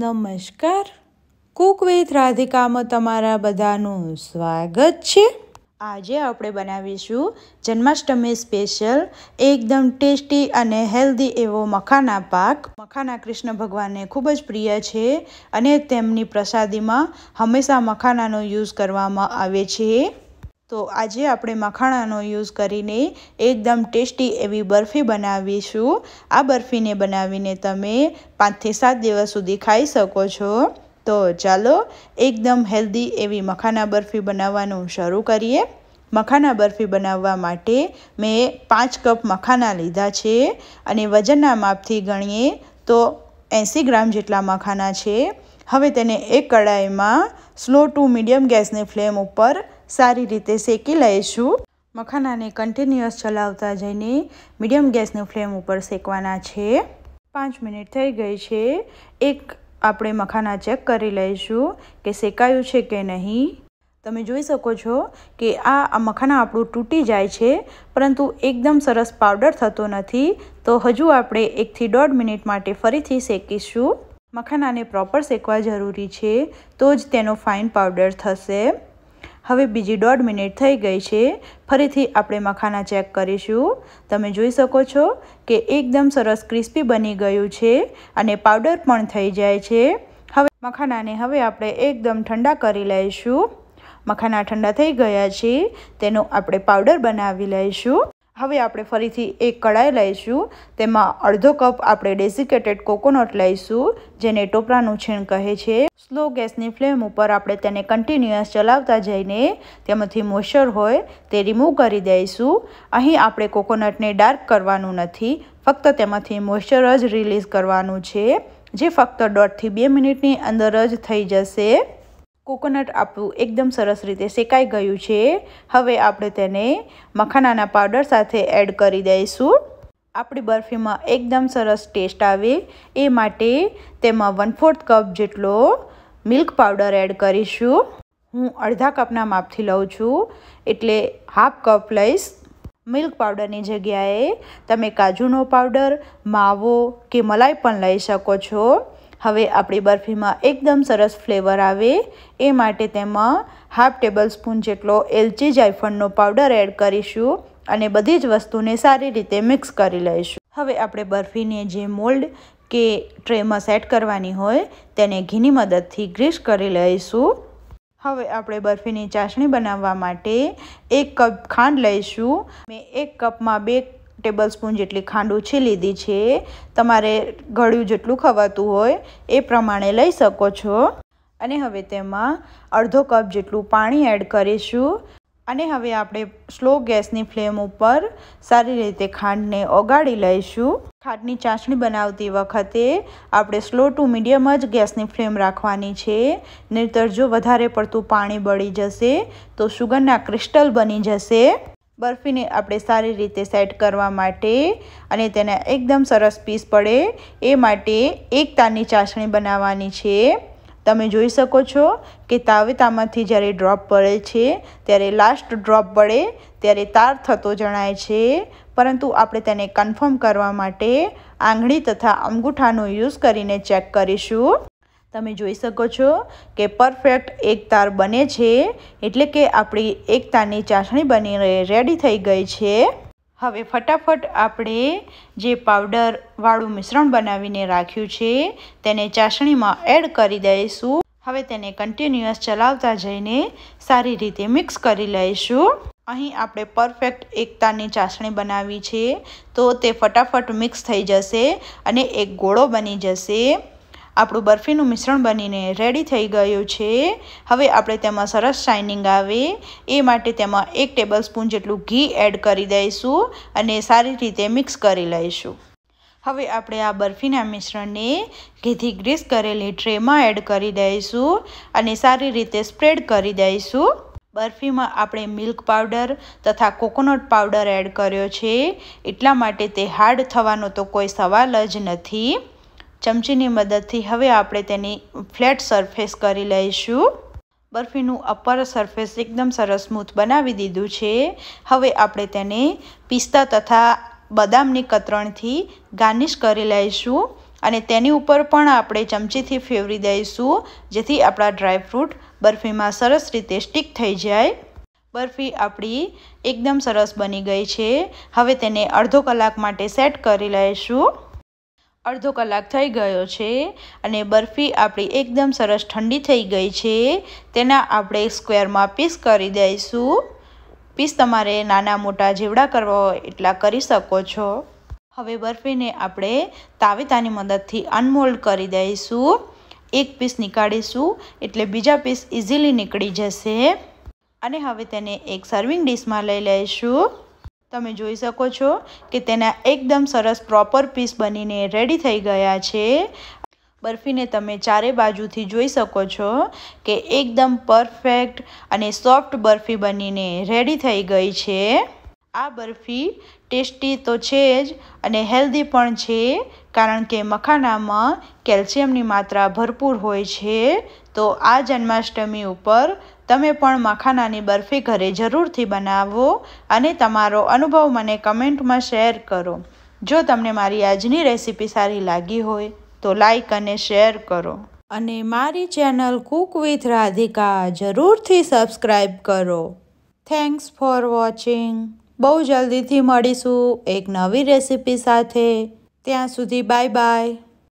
નમસ્કાર Cook with રાધિકામાં તમારા બધાનું સ્વાગત છે આજે આપણે બનાવીશું જન્માષ્ટમી સ્પેશિયલ એકદમ ટેસ્ટી અને હેલ્ધી એવો મખાના પાક મખાના કૃષ્ણ ભગવાનને ખૂબ જ પ્રિય છે અને તેમની પ્રસાદીમાં હંમેશા મખાનાનો યુઝ કરવામાં આવે છે તો આજે આપણે મખાણાનો યુઝ કરીને એકદમ ટેસ્ટી એવી બરફી બનાવીશું આ બરફીને બનાવીને તમે પાંચથી સાત દિવસ સુધી ખાઈ શકો છો તો ચાલો એકદમ હેલ્ધી એવી મખાના બરફી બનાવવાનું શરૂ કરીએ મખાના બરફી બનાવવા માટે મેં પાંચ કપ મખાના લીધા છે અને વજનના માપથી ગણીએ તો એંસી ગ્રામ જેટલા મખાના છે હવે તેને એક કડાઈમાં સ્લો ટુ મીડિયમ ગેસની ફ્લેમ ઉપર સારી રીતે શેકી લઈશું મખાનાને કન્ટિન્યુઅસ ચલાવતા જઈને મીડિયમ ગેસની ફ્લેમ ઉપર શેકવાના છે પાંચ મિનિટ થઈ ગઈ છે એક આપણે મખાના ચેક કરી લઈશું કે શેકાયું છે કે નહીં તમે જોઈ શકો છો કે આ મખાના આપણું તૂટી જાય છે પરંતુ એકદમ સરસ પાવડર થતો નથી તો હજુ આપણે એકથી દોઢ મિનિટ માટે ફરીથી શેકીશું મખાનાને પ્રોપર શેકવા જરૂરી છે તો જ તેનો ફાઇન પાવડર થશે હવે બીજી દોઢ મિનિટ થઈ ગઈ છે ફરીથી આપણે મખાના ચેક કરીશું તમે જોઈ શકો છો કે એકદમ સરસ ક્રિસ્પી બની ગયું છે અને પાવડર પણ થઈ જાય છે હવે મખાનાને હવે આપણે એકદમ ઠંડા કરી લઈશું મખાના ઠંડા થઈ ગયા છે તેનો આપણે પાવડર બનાવી લઈશું હવે આપણે ફરીથી એક કઢાઈ લઈશું તેમાં અડધો કપ આપણે ડેઝિકેટેડ કોકોનટ લઈશું જેને ટોપરાનું છીણ કહે છે સ્લો ગેસની ફ્લેમ ઉપર આપણે તેને કન્ટિન્યુઅસ ચલાવતા જઈને તેમાંથી મોઈશ્ચર હોય તે રિમૂવ કરી દઈશું અહીં આપણે કોકોનટને ડાર્ક કરવાનું નથી ફક્ત તેમાંથી મોઈશ્ચર જ રિલીઝ કરવાનું છે જે ફક્ત દોઢથી બે મિનિટની અંદર જ થઈ જશે કોકોનટ આપણું એકદમ સરસ રીતે શેકાઈ ગયું છે હવે આપણે તેને મખાનાના પાવડર સાથે એડ કરી દઈશું આપણી બરફીમાં એકદમ સરસ ટેસ્ટ આવે એ માટે તેમાં વન ફોર્થ કપ જેટલો મિલ્ક પાવડર એડ કરીશું હું અડધા કપના માપથી લઉં છું એટલે હાફ કપ લઈશ મિલ્ક પાવડરની જગ્યાએ તમે કાજુનો પાવડર માવો કે મલાઈ પણ લઈ શકો છો હવે આપણી બરફીમાં એકદમ સરસ ફ્લેવર આવે એ માટે તેમાં હાફ ટેબલ સ્પૂન જેટલો એલચી જાયફળનો પાવડર એડ કરીશું અને બધી જ વસ્તુને સારી રીતે મિક્સ કરી લઈશું હવે આપણે બરફીને જે મોલ્ડ કે ટ્રેમાં સેટ કરવાની હોય તેને ઘીની મદદથી ગ્રીસ કરી લઈશું હવે આપણે બરફીની ચાસણી બનાવવા માટે એક કપ ખાંડ લઈશું મેં એક કપમાં બે ટેબલ સ્પૂન જેટલી ખાંડ ઉછી લીધી છે તમારે ગળ્યું જેટલું ખવાતું હોય એ પ્રમાણે લઈ શકો છો અને હવે તેમાં અડધો કપ જેટલું પાણી એડ કરીશું અને હવે આપણે સ્લો ગેસની ફ્લેમ ઉપર સારી રીતે ખાંડને ઓગાળી લઈશું ખાંડની ચાસણી બનાવતી વખતે આપણે સ્લો ટુ મીડિયમ જ ગેસની ફ્લેમ રાખવાની છે નહીતર જો વધારે પડતું પાણી બળી જશે તો સુગરના ક્રિસ્ટલ બની જશે બરફીને આપણે સારી રીતે સેટ કરવા માટે અને તેને એકદમ સરસ પીસ પડે એ માટે એક તારની ચાસણી બનાવવાની છે તમે જોઈ શકો છો કે તાવેતામાંથી જ્યારે ડ્રોપ પડે છે ત્યારે લાસ્ટ ડ્રોપ પડે ત્યારે તાર થતો જણાય છે પરંતુ આપણે તેને કન્ફર્મ કરવા માટે આંગળી તથા અંગૂઠાનો યુઝ કરીને ચેક કરીશું તમે જોઈ શકો છો કે પરફેક્ટ એક તાર બને છે એટલે કે આપણી એક તારની ચાસણી બની રેડી થઈ ગઈ છે હવે ફટાફટ આપણે જે પાવડરવાળું મિશ્રણ બનાવીને રાખ્યું છે તેને ચાસણીમાં એડ કરી દઈશું હવે તેને કન્ટિન્યુઅસ ચલાવતા જઈને સારી રીતે મિક્સ કરી લઈશું અહીં આપણે પરફેક્ટ એકતાની ચાસણી બનાવી છે તો તે ફટાફટ મિક્સ થઈ જશે અને એક ગોળો બની જશે આપણું બરફીનું મિશ્રણ બનીને રેડી થઈ ગયું છે હવે આપણે તેમાં સરસ શાઇનિંગ આવે એ માટે તેમાં એક ટેબલ સ્પૂન જેટલું ઘી એડ કરી દઈશું અને સારી રીતે મિક્સ કરી લઈશું હવે આપણે આ બરફીના મિશ્રણને ઘીથી ગ્રીસ કરેલી ટ્રેમાં એડ કરી દઈશું અને સારી રીતે સ્પ્રેડ કરી દઈશું બરફીમાં આપણે મિલ્ક પાવડર તથા કોકોનટ પાવડર એડ કર્યો છે એટલા માટે તે હાર્ડ થવાનો તો કોઈ સવાલ જ નથી ચમચીની મદદથી હવે આપણે તેની ફ્લેટ સરફેસ કરી લઈશું બરફીનું અપર સરફેસ એકદમ સરસ સ્મૂથ બનાવી દીધું છે હવે આપણે તેને પિસ્તા તથા બદામની કતરણથી ગાર્નિશ કરી લઈશું અને તેની ઉપર પણ આપણે ચમચીથી ફેવરી દઈશું જેથી આપણા ડ્રાયફ્રૂટ બરફીમાં સરસ રીતે સ્ટીક થઈ જાય બરફી આપણી એકદમ સરસ બની ગઈ છે હવે તેને અડધો કલાક માટે સેટ કરી લઈશું અડધો કલાક થઈ ગયો છે અને બરફી આપણી એકદમ સરસ ઠંડી થઈ ગઈ છે તેના આપણે સ્ક્વેરમાં પીસ કરી દઈશું પીસ તમારે નાના મોટા જેવડા કરવા હોય એટલા કરી શકો છો હવે બરફીને આપણે તાવેતાની મદદથી અનમોલ્ડ કરી દઈશું એક પીસ નીકાળીશું એટલે બીજા પીસ ઇઝીલી નીકળી જશે અને હવે તેને એક સર્વિંગ ડીશમાં લઈ લઈશું તમે જોઈ શકો છો કે તેના એકદમ સરસ પ્રોપર પીસ બનીને રેડી થઈ ગયા છે બરફીને તમે ચારે બાજુથી જોઈ શકો છો કે એકદમ પરફેક્ટ અને સોફ્ટ બરફી બનીને રેડી થઈ ગઈ છે આ બરફી ટેસ્ટી તો છે જ અને હેલ્ધી પણ છે કારણ કે મખાનામાં કેલ્શિયમની માત્રા ભરપૂર હોય છે તો આ જન્માષ્ટમી ઉપર તમે પણ મખાનાની બરફી ઘરે જરૂરથી બનાવો અને તમારો અનુભવ મને કમેન્ટમાં શેર કરો જો તમને મારી આજની રેસીપી સારી લાગી હોય તો લાઈક અને શેર કરો અને મારી ચેનલ કુક વિથ રાધિકા જરૂરથી સબસ્ક્રાઈબ કરો થેન્ક્સ ફોર વોચિંગ બહુ જલ્દીથી મળીશું એક નવી રેસિપી સાથે ત્યાં સુધી બાય બાય